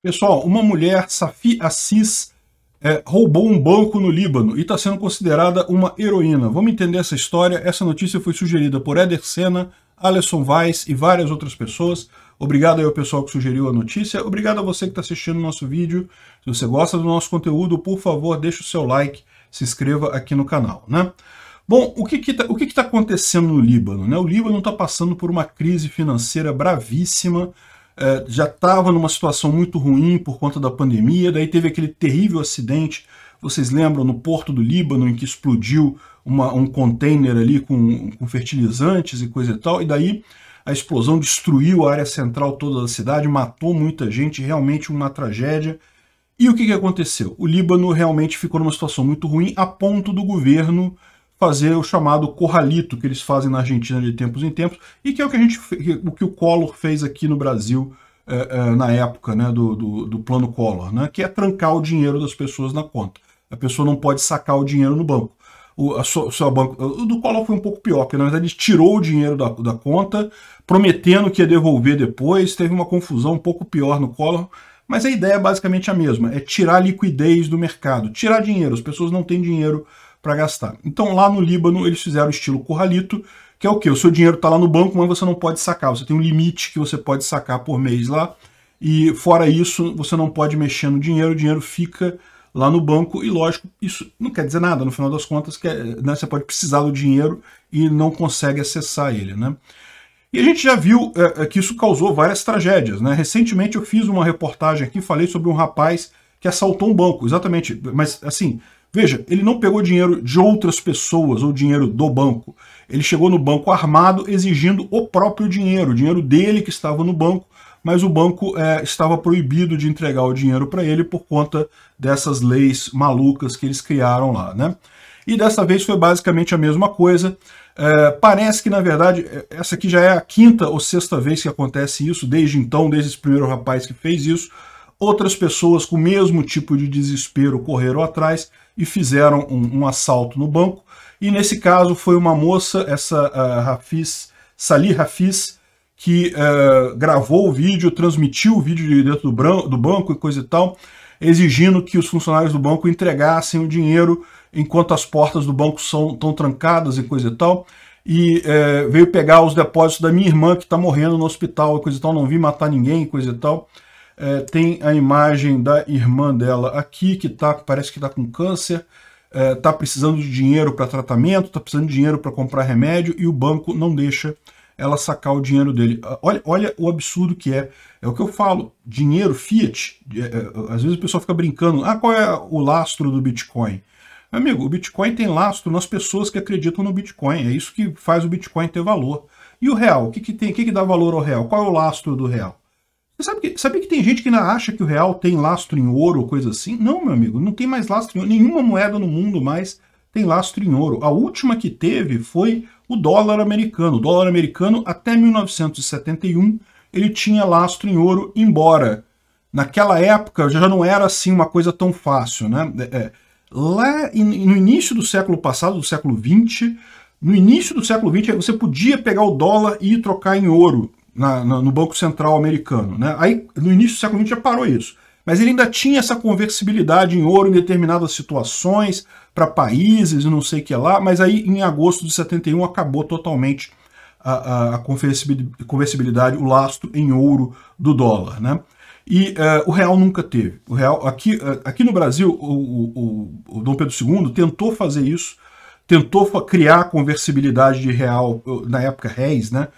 Pessoal, uma mulher, Safi Assis, é, roubou um banco no Líbano e está sendo considerada uma heroína. Vamos entender essa história. Essa notícia foi sugerida por Eder Senna, Alisson Weiss e várias outras pessoas. Obrigado aí ao pessoal que sugeriu a notícia. Obrigado a você que está assistindo o nosso vídeo. Se você gosta do nosso conteúdo, por favor, deixe o seu like, se inscreva aqui no canal. Né? Bom, o que está que, tá, que que tá acontecendo no Líbano? Né? O Líbano está passando por uma crise financeira bravíssima, é, já estava numa situação muito ruim por conta da pandemia, daí teve aquele terrível acidente, vocês lembram, no porto do Líbano, em que explodiu uma, um container ali com, com fertilizantes e coisa e tal, e daí a explosão destruiu a área central toda da cidade, matou muita gente, realmente uma tragédia. E o que, que aconteceu? O Líbano realmente ficou numa situação muito ruim, a ponto do governo fazer o chamado corralito que eles fazem na Argentina de tempos em tempos e que é o que a gente o que o Collor fez aqui no Brasil eh, eh, na época né, do, do, do, plano Collor, né, que é trancar o dinheiro das pessoas na conta. A pessoa não pode sacar o dinheiro no banco. O, a sua, sua banco, o do Collor foi um pouco pior, porque na verdade ele tirou o dinheiro da, da conta, prometendo que ia devolver depois, teve uma confusão um pouco pior no Collor, mas a ideia é basicamente a mesma, é tirar liquidez do mercado, tirar dinheiro, as pessoas não têm dinheiro para gastar. Então lá no Líbano eles fizeram o estilo curralito, que é o que? O seu dinheiro está lá no banco, mas você não pode sacar. Você tem um limite que você pode sacar por mês lá. E fora isso, você não pode mexer no dinheiro, o dinheiro fica lá no banco. E lógico, isso não quer dizer nada, no final das contas, que, é, né, você pode precisar do dinheiro e não consegue acessar ele. Né? E a gente já viu é, é, que isso causou várias tragédias. Né? Recentemente eu fiz uma reportagem aqui, falei sobre um rapaz que assaltou um banco, exatamente, mas assim, Veja, ele não pegou dinheiro de outras pessoas ou dinheiro do banco. Ele chegou no banco armado exigindo o próprio dinheiro, o dinheiro dele que estava no banco, mas o banco é, estava proibido de entregar o dinheiro para ele por conta dessas leis malucas que eles criaram lá. Né? E dessa vez foi basicamente a mesma coisa. É, parece que, na verdade, é, essa aqui já é a quinta ou sexta vez que acontece isso, desde então, desde esse primeiro rapaz que fez isso. Outras pessoas com o mesmo tipo de desespero correram atrás e fizeram um, um assalto no banco. E nesse caso foi uma moça, essa uh, Rafiz, Salih Rafiz, que uh, gravou o vídeo, transmitiu o vídeo de dentro do, do banco e coisa e tal, exigindo que os funcionários do banco entregassem o dinheiro enquanto as portas do banco são tão trancadas e coisa e tal. E eh, veio pegar os depósitos da minha irmã que está morrendo no hospital e coisa e tal. Não vi matar ninguém e coisa e tal. É, tem a imagem da irmã dela aqui, que tá, parece que está com câncer, está é, tá precisando de dinheiro para tratamento, está precisando de dinheiro para comprar remédio e o banco não deixa ela sacar o dinheiro dele. Ah, olha, olha o absurdo que é. É o que eu falo, dinheiro, fiat, é, é às vezes o pessoal fica brincando, ah, qual é o lastro do Bitcoin? Amigo, o Bitcoin tem lastro nas pessoas que acreditam no Bitcoin, é isso que faz o Bitcoin ter valor. E o real, o que, que tem, o que, que dá valor ao real? Qual é o lastro do real? Sabe que, sabia que tem gente que acha que o real tem lastro em ouro ou coisa assim? Não, meu amigo, não tem mais lastro em ouro. Nenhuma moeda no mundo mais tem lastro em ouro. A última que teve foi o dólar americano. O dólar americano, até 1971, ele tinha lastro em ouro, embora naquela época já não era assim uma coisa tão fácil. Né? É, é lá no início do século passado, do século 20, no início do século 20, você podia pegar o dólar e trocar em ouro na, na, no Banco Central americano. Né? Aí, no início do século XX, já parou isso. Mas ele ainda tinha essa conversibilidade em ouro em determinadas situações, para países e não sei o que lá, mas aí em agosto de 71 acabou totalmente a, a, a conversibilidade, o lastro em ouro do dólar. Né? E uh, o real nunca teve. O real, aqui, uh, aqui no Brasil, o, o, o, Dom Pedro II tentou fazer isso, tentou criar a conversibilidade de real, eh, na época réis, né?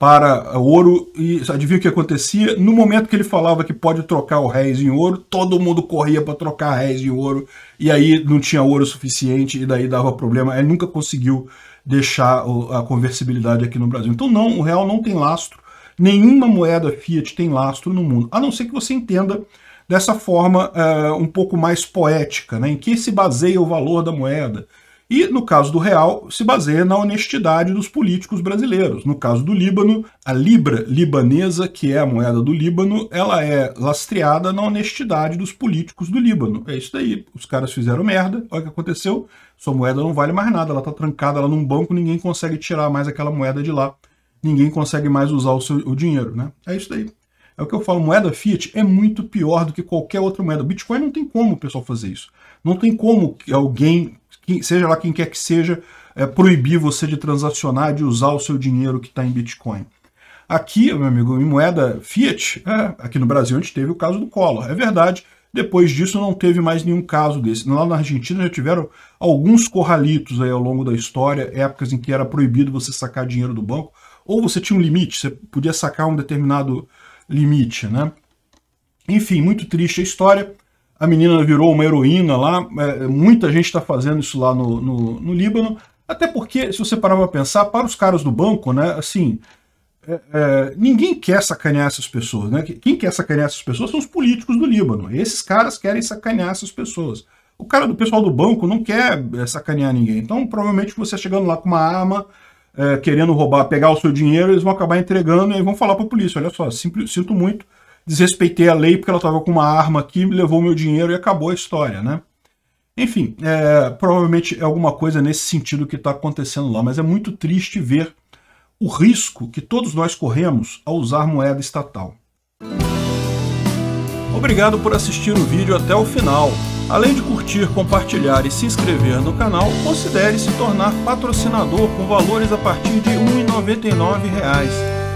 para ouro e adivinha o que acontecia? No momento que ele falava que pode trocar o réis em ouro, todo mundo corria para trocar réis em ouro e aí não tinha ouro suficiente e daí dava problema. Ele nunca conseguiu deixar a conversibilidade aqui no Brasil. Então não, o real não tem lastro. Nenhuma moeda fiat tem lastro no mundo, a não ser que você entenda dessa forma uh, um pouco mais poética, né, em que se baseia o valor da moeda, e, no caso do real, se baseia na honestidade dos políticos brasileiros. No caso do Líbano, a libra libanesa, que é a moeda do Líbano, ela é lastreada na honestidade dos políticos do Líbano. É isso daí. Os caras fizeram merda, olha o que aconteceu. Sua moeda não vale mais nada, ela está trancada lá num banco, ninguém consegue tirar mais aquela moeda de lá. Ninguém consegue mais usar o seu o dinheiro, né? É isso daí. É o que eu falo, moeda fiat é muito pior do que qualquer outra moeda. Bitcoin não tem como o pessoal fazer isso. Não tem como alguém seja lá quem quer que seja, é, proibir você de transacionar, de usar o seu dinheiro que está em Bitcoin. Aqui, meu amigo, em moeda fiat, é, aqui no Brasil a gente teve o caso do Collor, é verdade. Depois disso não teve mais nenhum caso desse. Lá na Argentina já tiveram alguns corralitos aí ao longo da história, épocas em que era proibido você sacar dinheiro do banco, ou você tinha um limite, você podia sacar um determinado limite, né? Enfim, muito triste a história a menina virou uma heroína lá, é, muita gente está fazendo isso lá no, no, no, Líbano, até porque, se você parar para pensar, para os caras do banco, né, assim, é, é, ninguém quer sacanear essas pessoas, né? Quem quer sacanear essas pessoas são os políticos do Líbano. Esses caras querem sacanear essas pessoas. O cara do pessoal do banco não quer é, sacanear ninguém. Então, provavelmente, você chegando lá com uma arma, é, querendo roubar, pegar o seu dinheiro, eles vão acabar entregando e vão falar para a polícia, olha só, simples, sinto muito, desrespeitei a lei porque ela estava com uma arma aqui, levou meu dinheiro e acabou a história, né? Enfim, é, provavelmente é alguma coisa nesse sentido que está acontecendo lá, mas é muito triste ver o risco que todos nós corremos ao usar moeda estatal. Obrigado por assistir o vídeo até o final. Além de curtir, compartilhar e se inscrever no canal, considere se tornar patrocinador com valores a partir de R$ 1,99